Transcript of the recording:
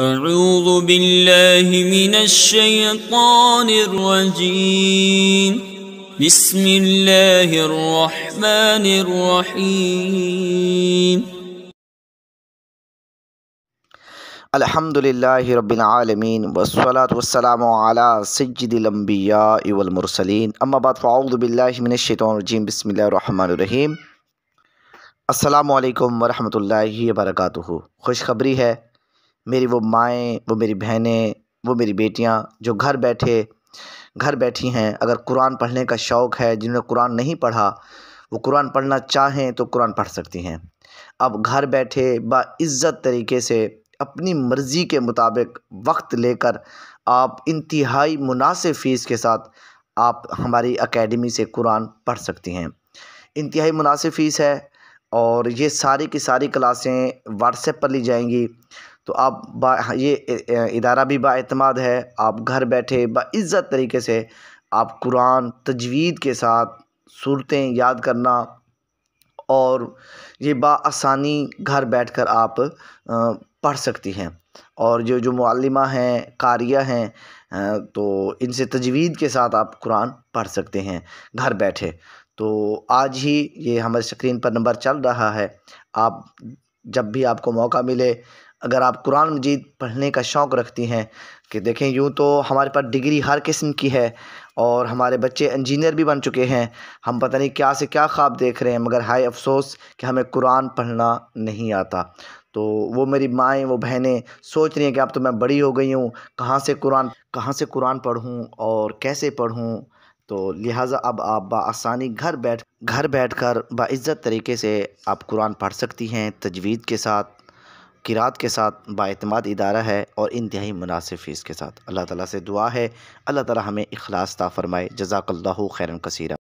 أعوذ بالله من الشيطان الرجيم بسم الله الرحمن الرحيم الحمد لله رب العالمين والصلاة والسلام على سجد الأنبياء والمرسلين أما بعد فأعوذ بالله من الشيطان الرجيم بسم الله الرحمن الرحيم السلام عليكم ورحمة الله وبركاته खुशखबरी ہے میری وہ مائیں وہ میری بہنیں وہ میری بیٹیاں جو گھر بیٹھے گھر بیٹھی ہیں اگر قرآن پڑھنے کا شوق ہے جنہوں نے قرآن نہیں پڑھا وہ قرآن پڑھنا چاہیں تو قرآن پڑھ سکتی ہیں اب گھر بیٹھے با عزت طریقے سے اپنی مرضی کے مطابق وقت لے کر آپ انتہائی مناسب فیس کے ساتھ آپ ہماری اکیڈمی سے قرآن پڑھ سکتی ہیں انتہائی مناسب فیس ہے اور یہ ساری کی ساری کلاسیں واٹس ایپ پر لی جائیں گی تو آپ با یہ ادارہ بھی باعتماد ہے آپ گھر بیٹھے باعزت طریقے سے آپ قرآن تجوید کے ساتھ صورتیں یاد کرنا اور یہ بآسانی گھر بیٹھ کر آپ پڑھ سکتی ہیں اور جو جو معلمہ ہیں کاریہ ہیں تو ان سے تجوید کے ساتھ آپ قرآن پڑھ سکتے ہیں گھر بیٹھے تو آج ہی یہ ہمارے سکرین پر نمبر چل رہا ہے آپ جب بھی آپ کو موقع ملے اگر آپ قرآن مجید پڑھنے کا شوق رکھتی ہیں کہ دیکھیں یوں تو ہمارے پاس ڈگری ہر قسم کی ہے اور ہمارے بچے انجینئر بھی بن چکے ہیں ہم پتہ نہیں کیا سے کیا خواب دیکھ رہے ہیں مگر ہائے افسوس کہ ہمیں قرآن پڑھنا نہیں آتا تو وہ میری مائیں وہ بہنیں سوچ رہی ہیں کہ اب تو میں بڑی ہو گئی ہوں کہاں سے قرآن کہاں سے قرآن پڑھوں اور کیسے پڑھوں تو لہٰذا اب آپ بآسانی گھر بیٹھ گھر بیٹھ کر باعزت طریقے سے آپ قرآن پڑھ سکتی ہیں تجوید کے ساتھ قرآت کے ساتھ باعتماد ادارہ ہے اور انتہائی مناسب فیس کے ساتھ اللہ تعالیٰ سے دعا ہے اللہ تعالیٰ ہمیں اخلاص تہ فرمائے جزاک اللہ خیرن کثیرہ